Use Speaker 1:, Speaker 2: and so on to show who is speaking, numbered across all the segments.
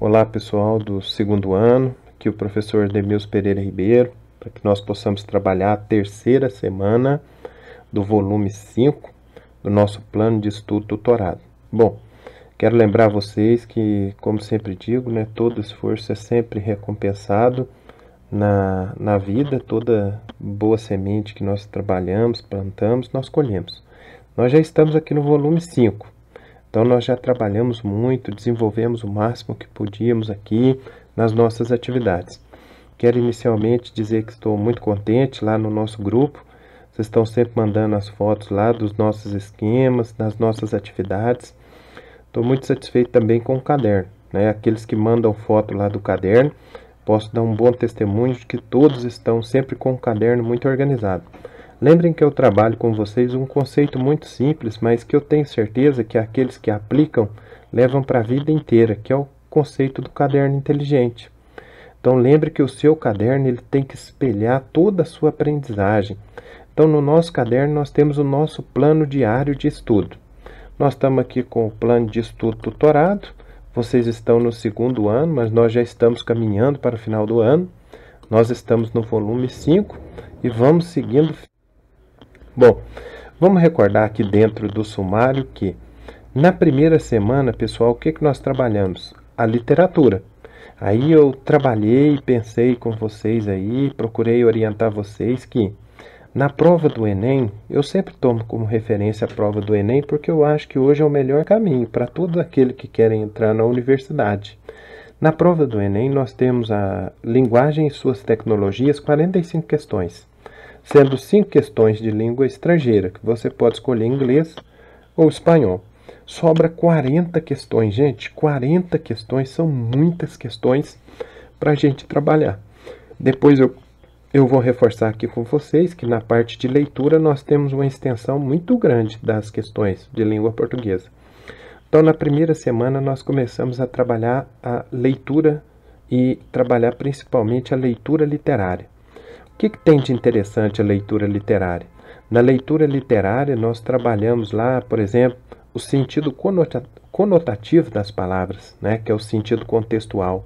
Speaker 1: Olá pessoal do segundo ano, aqui é o professor Demils Pereira Ribeiro, para que nós possamos trabalhar a terceira semana do volume 5 do nosso plano de estudo tutorado. Bom, quero lembrar vocês que, como sempre digo, né, todo esforço é sempre recompensado na, na vida, toda boa semente que nós trabalhamos, plantamos, nós colhemos. Nós já estamos aqui no volume 5. Então nós já trabalhamos muito, desenvolvemos o máximo que podíamos aqui nas nossas atividades. Quero inicialmente dizer que estou muito contente lá no nosso grupo. Vocês estão sempre mandando as fotos lá dos nossos esquemas, das nossas atividades. Estou muito satisfeito também com o caderno. Né? Aqueles que mandam foto lá do caderno, posso dar um bom testemunho de que todos estão sempre com o caderno muito organizado. Lembrem que eu trabalho com vocês um conceito muito simples, mas que eu tenho certeza que aqueles que aplicam levam para a vida inteira, que é o conceito do caderno inteligente. Então lembre que o seu caderno ele tem que espelhar toda a sua aprendizagem. Então no nosso caderno nós temos o nosso plano diário de estudo. Nós estamos aqui com o plano de estudo tutorado. Vocês estão no segundo ano, mas nós já estamos caminhando para o final do ano. Nós estamos no volume 5 e vamos seguindo Bom, vamos recordar aqui dentro do sumário que na primeira semana, pessoal, o que, que nós trabalhamos? A literatura. Aí eu trabalhei, pensei com vocês aí, procurei orientar vocês que na prova do Enem, eu sempre tomo como referência a prova do Enem porque eu acho que hoje é o melhor caminho para todo aquele que quer entrar na universidade. Na prova do Enem, nós temos a linguagem e suas tecnologias, 45 questões sendo cinco questões de língua estrangeira, que você pode escolher inglês ou espanhol. Sobra 40 questões, gente. 40 questões são muitas questões para a gente trabalhar. Depois eu, eu vou reforçar aqui com vocês que na parte de leitura nós temos uma extensão muito grande das questões de língua portuguesa. Então, na primeira semana, nós começamos a trabalhar a leitura e trabalhar principalmente a leitura literária. O que, que tem de interessante a leitura literária? Na leitura literária, nós trabalhamos lá, por exemplo, o sentido conotativo das palavras, né, que é o sentido contextual.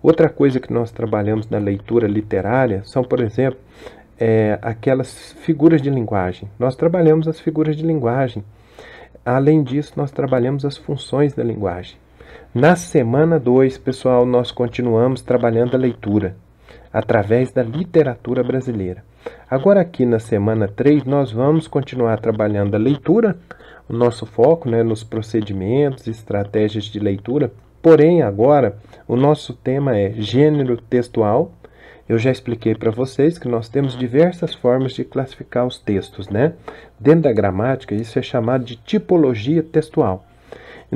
Speaker 1: Outra coisa que nós trabalhamos na leitura literária são, por exemplo, é, aquelas figuras de linguagem. Nós trabalhamos as figuras de linguagem. Além disso, nós trabalhamos as funções da linguagem. Na semana 2, pessoal, nós continuamos trabalhando a leitura através da literatura brasileira. Agora, aqui na semana 3, nós vamos continuar trabalhando a leitura, o nosso foco né, nos procedimentos e estratégias de leitura. Porém, agora, o nosso tema é gênero textual. Eu já expliquei para vocês que nós temos diversas formas de classificar os textos, né? Dentro da gramática, isso é chamado de tipologia textual.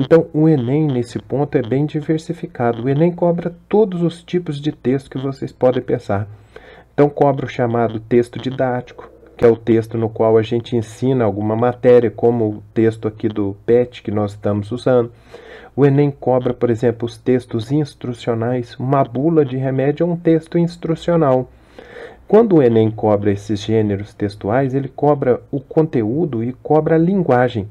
Speaker 1: Então, o Enem, nesse ponto, é bem diversificado. O Enem cobra todos os tipos de texto que vocês podem pensar. Então, cobra o chamado texto didático, que é o texto no qual a gente ensina alguma matéria, como o texto aqui do PET que nós estamos usando. O Enem cobra, por exemplo, os textos instrucionais. Uma bula de remédio é um texto instrucional. Quando o Enem cobra esses gêneros textuais, ele cobra o conteúdo e cobra a linguagem.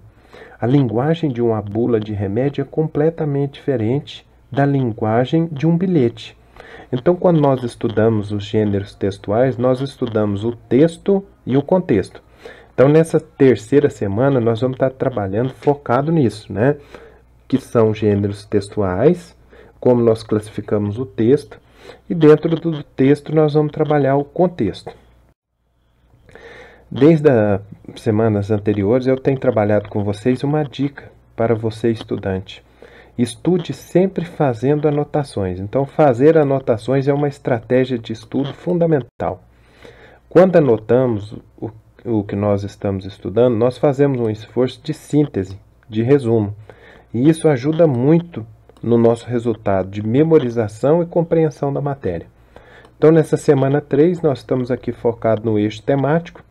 Speaker 1: A linguagem de uma bula de remédio é completamente diferente da linguagem de um bilhete. Então, quando nós estudamos os gêneros textuais, nós estudamos o texto e o contexto. Então, nessa terceira semana, nós vamos estar trabalhando focado nisso, né? Que são gêneros textuais, como nós classificamos o texto, e dentro do texto nós vamos trabalhar o contexto. Desde as semanas anteriores eu tenho trabalhado com vocês uma dica para você estudante. Estude sempre fazendo anotações. Então, fazer anotações é uma estratégia de estudo fundamental. Quando anotamos o, o que nós estamos estudando, nós fazemos um esforço de síntese, de resumo. E isso ajuda muito no nosso resultado de memorização e compreensão da matéria. Então, nessa semana 3, nós estamos aqui focado no eixo temático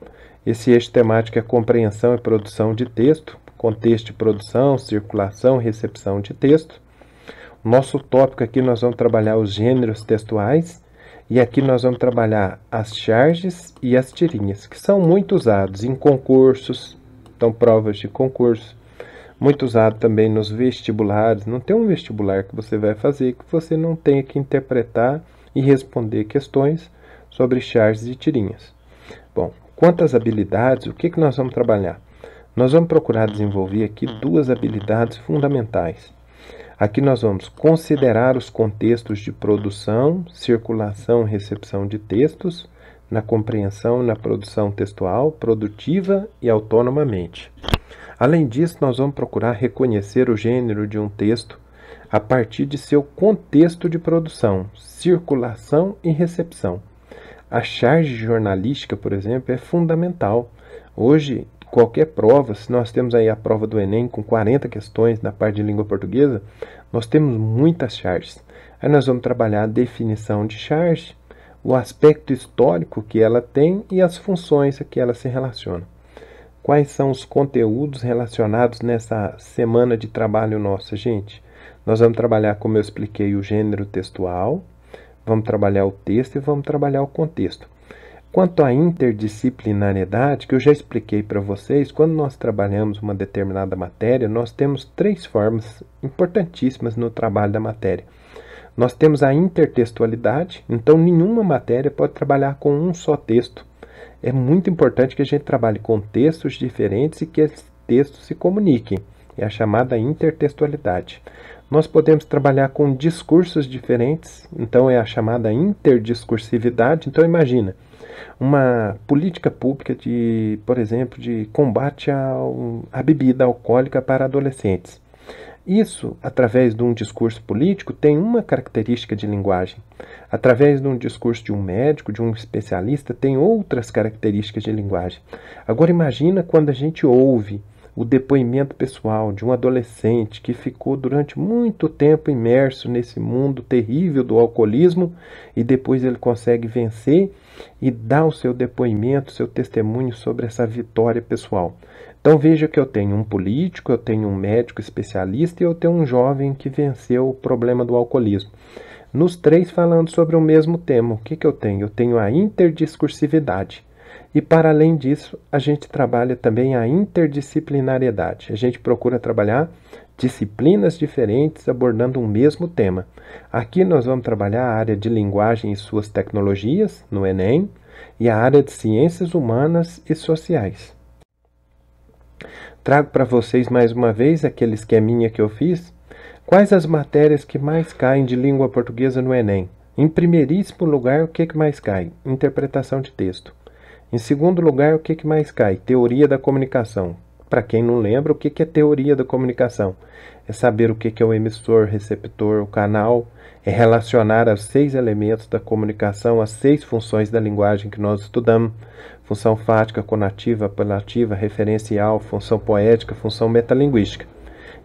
Speaker 1: esse eixo temático é compreensão e produção de texto, contexto de produção, circulação, recepção de texto. Nosso tópico aqui nós vamos trabalhar os gêneros textuais e aqui nós vamos trabalhar as charges e as tirinhas, que são muito usados em concursos, então provas de concurso, muito usado também nos vestibulares. Não tem um vestibular que você vai fazer que você não tenha que interpretar e responder questões sobre charges e tirinhas. Bom, quantas habilidades, o que, que nós vamos trabalhar? Nós vamos procurar desenvolver aqui hum. duas habilidades fundamentais. Aqui nós vamos considerar os contextos de produção, circulação e recepção de textos, na compreensão na produção textual, produtiva e autonomamente. Além disso, nós vamos procurar reconhecer o gênero de um texto a partir de seu contexto de produção, circulação e recepção. A charge jornalística, por exemplo, é fundamental. Hoje, qualquer prova, se nós temos aí a prova do Enem com 40 questões na parte de língua portuguesa, nós temos muitas charges. Aí nós vamos trabalhar a definição de charge, o aspecto histórico que ela tem e as funções a que ela se relaciona. Quais são os conteúdos relacionados nessa semana de trabalho nossa, gente? Nós vamos trabalhar, como eu expliquei, o gênero textual, Vamos trabalhar o texto e vamos trabalhar o contexto. Quanto à interdisciplinariedade, que eu já expliquei para vocês, quando nós trabalhamos uma determinada matéria, nós temos três formas importantíssimas no trabalho da matéria. Nós temos a intertextualidade, então nenhuma matéria pode trabalhar com um só texto. É muito importante que a gente trabalhe com textos diferentes e que esses textos se comuniquem. É a chamada intertextualidade. Nós podemos trabalhar com discursos diferentes, então é a chamada interdiscursividade. Então imagina, uma política pública de, por exemplo, de combate à bebida alcoólica para adolescentes. Isso, através de um discurso político, tem uma característica de linguagem. Através de um discurso de um médico, de um especialista, tem outras características de linguagem. Agora imagina quando a gente ouve o depoimento pessoal de um adolescente que ficou durante muito tempo imerso nesse mundo terrível do alcoolismo e depois ele consegue vencer e dar o seu depoimento, seu testemunho sobre essa vitória pessoal. Então veja que eu tenho um político, eu tenho um médico especialista e eu tenho um jovem que venceu o problema do alcoolismo. Nos três falando sobre o mesmo tema, o que, que eu tenho? Eu tenho a interdiscursividade. E para além disso, a gente trabalha também a interdisciplinariedade. A gente procura trabalhar disciplinas diferentes abordando um mesmo tema. Aqui nós vamos trabalhar a área de linguagem e suas tecnologias, no Enem, e a área de ciências humanas e sociais. Trago para vocês mais uma vez aquele esqueminha que eu fiz. Quais as matérias que mais caem de língua portuguesa no Enem? Em primeiríssimo lugar, o que mais cai? Interpretação de texto. Em segundo lugar, o que, que mais cai? Teoria da comunicação. Para quem não lembra, o que, que é teoria da comunicação? É saber o que, que é o emissor, receptor, o canal, é relacionar os seis elementos da comunicação, as seis funções da linguagem que nós estudamos: função fática, conativa, apelativa, referencial, função poética, função metalinguística.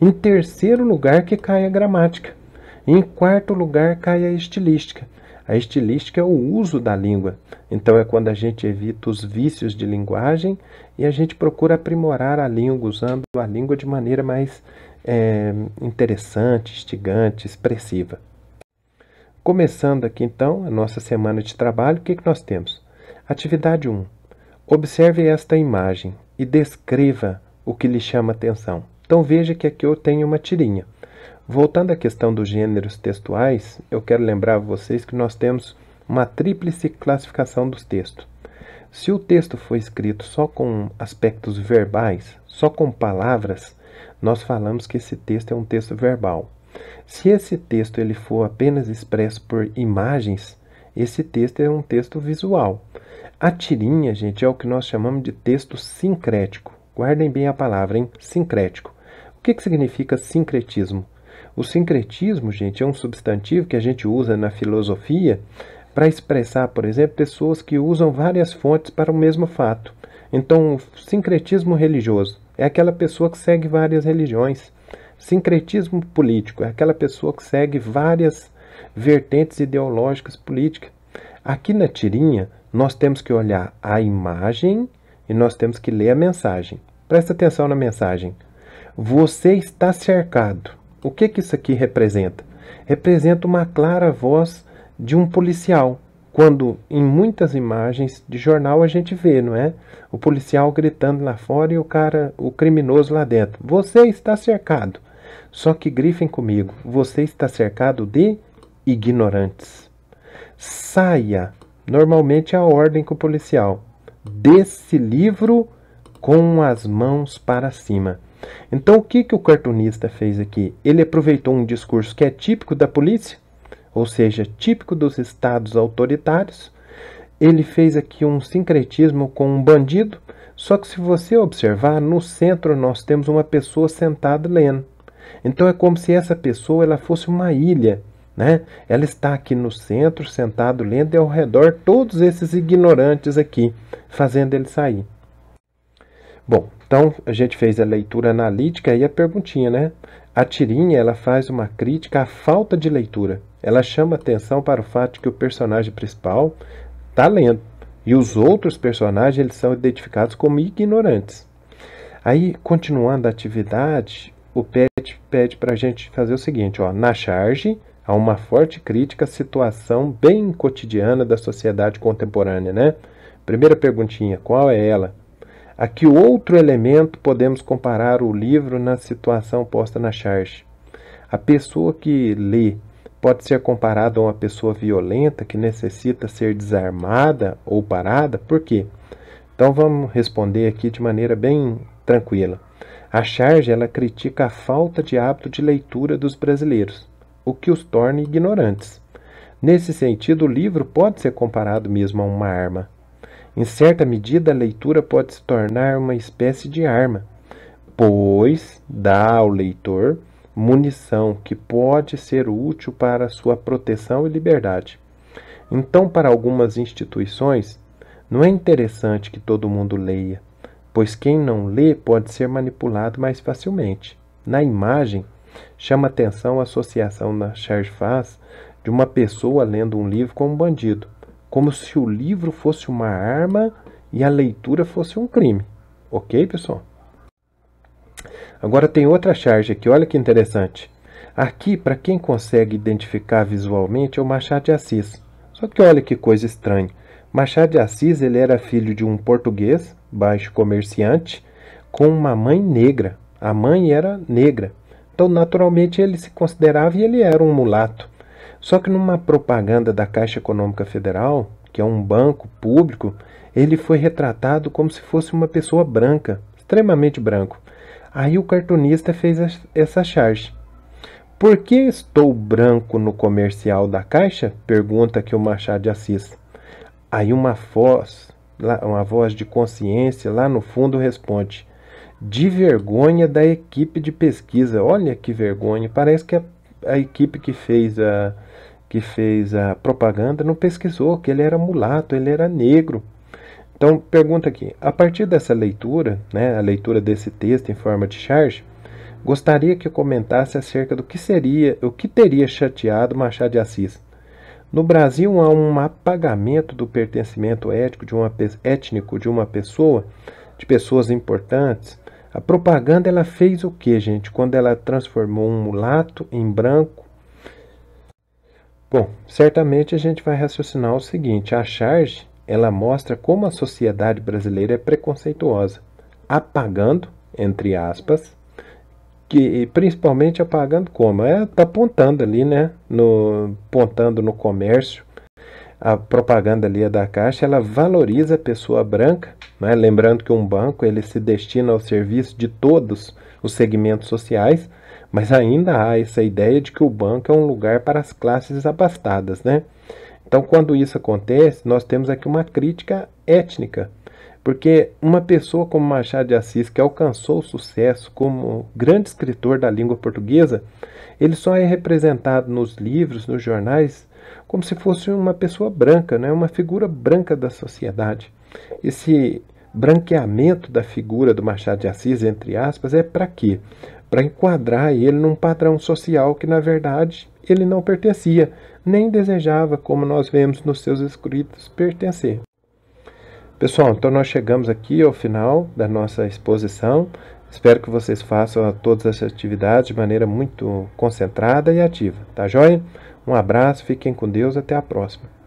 Speaker 1: Em terceiro lugar, que cai a gramática. Em quarto lugar, cai a estilística. A estilística é o uso da língua. Então é quando a gente evita os vícios de linguagem e a gente procura aprimorar a língua, usando a língua de maneira mais é, interessante, instigante, expressiva. Começando aqui então a nossa semana de trabalho, o que, que nós temos? Atividade 1. Observe esta imagem e descreva o que lhe chama atenção. Então veja que aqui eu tenho uma tirinha. Voltando à questão dos gêneros textuais, eu quero lembrar a vocês que nós temos uma tríplice classificação dos textos. Se o texto foi escrito só com aspectos verbais, só com palavras, nós falamos que esse texto é um texto verbal. Se esse texto ele for apenas expresso por imagens, esse texto é um texto visual. A tirinha, gente, é o que nós chamamos de texto sincrético. Guardem bem a palavra, hein? Sincrético. O que, que significa sincretismo? O sincretismo, gente, é um substantivo que a gente usa na filosofia para expressar, por exemplo, pessoas que usam várias fontes para o mesmo fato. Então, sincretismo religioso é aquela pessoa que segue várias religiões. Sincretismo político é aquela pessoa que segue várias vertentes ideológicas políticas. Aqui na tirinha, nós temos que olhar a imagem e nós temos que ler a mensagem. Presta atenção na mensagem. Você está cercado o que, que isso aqui representa? Representa uma clara voz de um policial, quando em muitas imagens de jornal a gente vê, não é? O policial gritando lá fora e o cara, o criminoso lá dentro. Você está cercado. Só que grifem comigo, você está cercado de ignorantes. Saia, normalmente é a ordem com o policial, desse livro com as mãos para cima. Então, o que, que o cartunista fez aqui? Ele aproveitou um discurso que é típico da polícia, ou seja, típico dos estados autoritários. Ele fez aqui um sincretismo com um bandido, só que se você observar, no centro nós temos uma pessoa sentada lendo. Então é como se essa pessoa ela fosse uma ilha, né? Ela está aqui no centro, sentado lendo, e ao redor todos esses ignorantes aqui, fazendo ele sair. Bom, então a gente fez a leitura analítica e a perguntinha, né? A tirinha ela faz uma crítica à falta de leitura. Ela chama atenção para o fato de que o personagem principal está lendo e os outros personagens eles são identificados como ignorantes. Aí, continuando a atividade, o PET pede para a gente fazer o seguinte: ó, na charge há uma forte crítica à situação bem cotidiana da sociedade contemporânea, né? Primeira perguntinha, qual é ela? A que outro elemento podemos comparar o livro na situação posta na charge? A pessoa que lê pode ser comparada a uma pessoa violenta que necessita ser desarmada ou parada? Por quê? Então vamos responder aqui de maneira bem tranquila. A charge ela critica a falta de hábito de leitura dos brasileiros, o que os torna ignorantes. Nesse sentido, o livro pode ser comparado mesmo a uma arma. Em certa medida, a leitura pode se tornar uma espécie de arma, pois dá ao leitor munição que pode ser útil para sua proteção e liberdade. Então, para algumas instituições, não é interessante que todo mundo leia, pois quem não lê pode ser manipulado mais facilmente. Na imagem, chama atenção a associação na Charge faz de uma pessoa lendo um livro com um bandido como se o livro fosse uma arma e a leitura fosse um crime. Ok, pessoal? Agora tem outra charge aqui, olha que interessante. Aqui, para quem consegue identificar visualmente, é o Machado de Assis. Só que olha que coisa estranha. Machado de Assis ele era filho de um português, baixo comerciante, com uma mãe negra. A mãe era negra. Então, naturalmente, ele se considerava e ele era um mulato. Só que numa propaganda da Caixa Econômica Federal, que é um banco público, ele foi retratado como se fosse uma pessoa branca, extremamente branco. Aí o cartunista fez essa charge. Por que estou branco no comercial da Caixa? Pergunta que o Machado de Assis. Aí uma voz, uma voz de consciência lá no fundo responde: de vergonha da equipe de pesquisa. Olha que vergonha, parece que a é a equipe que fez a, que fez a propaganda não pesquisou que ele era mulato, ele era negro. Então, pergunta aqui: a partir dessa leitura, né, a leitura desse texto em forma de charge, gostaria que comentasse acerca do que seria, o que teria chateado Machado de Assis. No Brasil há um apagamento do pertencimento ético de uma, étnico de uma pessoa, de pessoas importantes, a propaganda ela fez o que, gente? Quando ela transformou um mulato em branco? Bom, certamente a gente vai raciocinar o seguinte: a charge ela mostra como a sociedade brasileira é preconceituosa, apagando, entre aspas, que principalmente apagando como? É, tá apontando ali, né? No, apontando no comércio, a propaganda ali é da Caixa, ela valoriza a pessoa branca, né? lembrando que um banco ele se destina ao serviço de todos os segmentos sociais, mas ainda há essa ideia de que o banco é um lugar para as classes abastadas, né? Então, quando isso acontece, nós temos aqui uma crítica étnica, porque uma pessoa como Machado de Assis, que alcançou o sucesso como grande escritor da língua portuguesa, ele só é representado nos livros, nos jornais, como se fosse uma pessoa branca, né? uma figura branca da sociedade. Esse branqueamento da figura do Machado de Assis, entre aspas, é para quê? Para enquadrar ele num padrão social que, na verdade, ele não pertencia, nem desejava, como nós vemos nos seus escritos, pertencer. Pessoal, então nós chegamos aqui ao final da nossa exposição. Espero que vocês façam todas essas atividades de maneira muito concentrada e ativa, tá joia? Um abraço, fiquem com Deus, até a próxima.